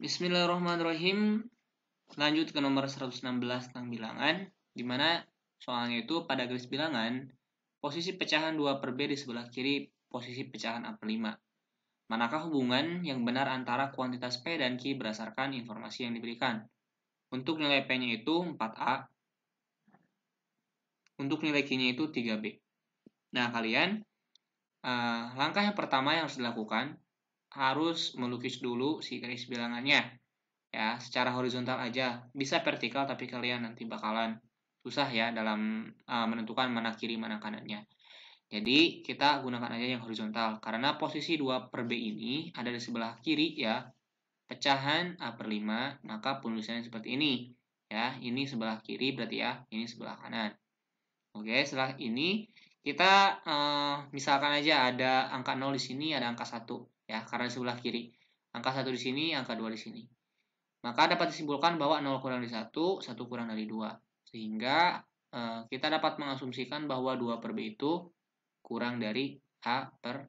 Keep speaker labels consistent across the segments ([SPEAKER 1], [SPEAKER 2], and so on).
[SPEAKER 1] Bismillahirrahmanirrahim. Lanjut ke nomor 116 tentang bilangan, di mana soalnya itu pada garis bilangan, posisi pecahan 2 per B di sebelah kiri posisi pecahan A per 5. Manakah hubungan yang benar antara kuantitas P dan Q berdasarkan informasi yang diberikan? Untuk nilai P-nya itu 4A, untuk nilai Q-nya itu 3B. Nah, kalian, eh, langkah yang pertama yang harus dilakukan harus melukis dulu si garis bilangannya ya secara horizontal aja bisa vertikal tapi kalian nanti bakalan susah ya dalam uh, menentukan mana kiri mana kanannya jadi kita gunakan aja yang horizontal karena posisi 2 per B ini ada di sebelah kiri ya pecahan A per 5 maka penulisannya seperti ini ya ini sebelah kiri berarti ya ini sebelah kanan oke setelah ini kita uh, misalkan aja ada angka 0 di sini, ada angka 1 ya, karena di sebelah kiri. Angka 1 di sini, angka 2 di sini. Maka dapat disimpulkan bahwa 0 kurang dari 1, 1 kurang dari 2. Sehingga uh, kita dapat mengasumsikan bahwa 2 per B itu kurang dari A per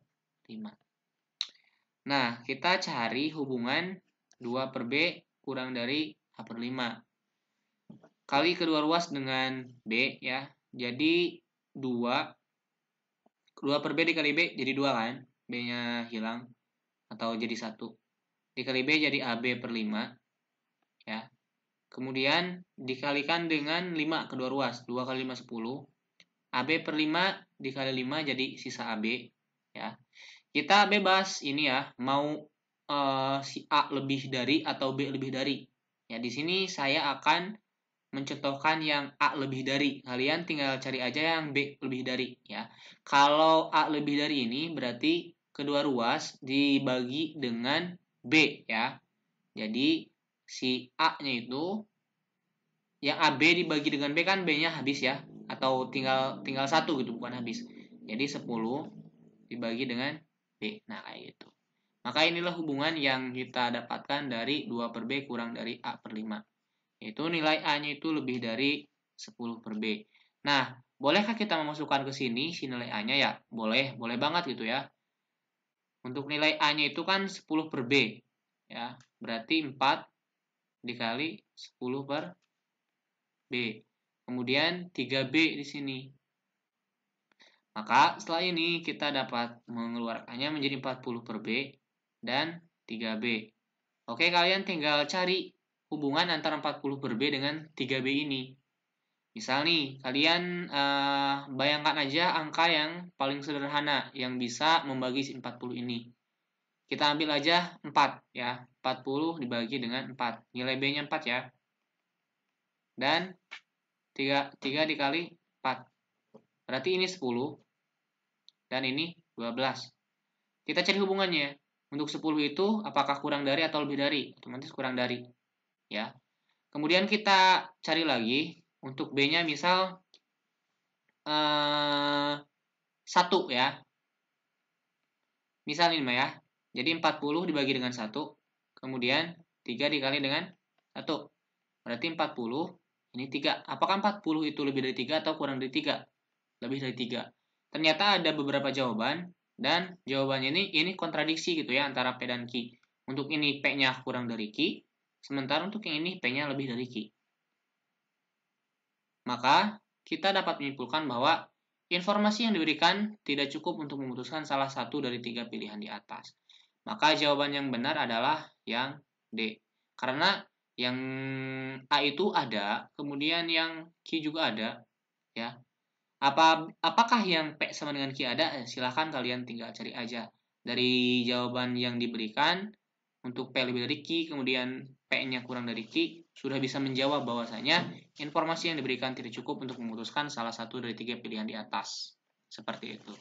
[SPEAKER 1] 5. Nah, kita cari hubungan 2 per B kurang dari A per 5. Kali kedua ruas dengan B ya. Jadi 2 2 per B dikali B jadi 2 kan? B-nya hilang atau jadi 1. Dikali B jadi AB per 5. Ya. Kemudian dikalikan dengan 5 kedua ruas. 2 kali 5, 10. AB per 5 dikali 5 jadi sisa AB. Ya. Kita bebas ini ya, mau uh, si A lebih dari atau B lebih dari. Ya, di sini saya akan mencontohkan yang A lebih dari. Kalian tinggal cari aja yang B lebih dari ya. Kalau A lebih dari ini berarti kedua ruas dibagi dengan B ya. Jadi si A-nya itu yang AB dibagi dengan B kan B-nya habis ya atau tinggal tinggal satu gitu bukan habis. Jadi 10 dibagi dengan B. Nah, kayak gitu. Maka inilah hubungan yang kita dapatkan dari 2 per B kurang dari A per 5. Itu nilai A-nya itu lebih dari 10 per B. Nah, bolehkah kita memasukkan ke sini si nilai A-nya ya? Boleh, boleh banget gitu ya. Untuk nilai A-nya itu kan 10 per B. ya Berarti 4 dikali 10 per B. Kemudian 3B di sini. Maka setelah ini kita dapat mengeluarkannya menjadi 40 per B dan 3B. Oke, kalian tinggal cari hubungan antara 40 per B dengan 3B ini. Misal nih, kalian uh, bayangkan aja angka yang paling sederhana yang bisa membagi 40 ini. Kita ambil aja 4 ya. 40 dibagi dengan 4. Nilai B-nya 4 ya. Dan 3, 3 dikali 4. Berarti ini 10. Dan ini 12. Kita cari hubungannya. Untuk 10 itu apakah kurang dari atau lebih dari? Otomatis kurang dari ya. Kemudian kita cari lagi untuk B-nya misal eh, 1 ya. Misal ini ya. Jadi 40 dibagi dengan 1, kemudian 3 dikali dengan 1. Berarti 40, ini 3. Apakah 40 itu lebih dari 3 atau kurang dari 3? Lebih dari 3. Ternyata ada beberapa jawaban, dan jawabannya ini ini kontradiksi gitu ya antara P dan Q. Untuk ini P-nya kurang dari Q, Sementara untuk yang ini P-nya lebih dari Q. Maka, kita dapat menyimpulkan bahwa informasi yang diberikan tidak cukup untuk memutuskan salah satu dari tiga pilihan di atas. Maka jawaban yang benar adalah yang D. Karena yang A itu ada, kemudian yang Q juga ada, ya. Apa apakah yang P sama dengan Q ada? Eh, Silahkan kalian tinggal cari aja. Dari jawaban yang diberikan untuk P lebih dari Q, kemudian PN-nya kurang dari Q, sudah bisa menjawab bahwasanya informasi yang diberikan tidak cukup untuk memutuskan salah satu dari tiga pilihan di atas. Seperti itu.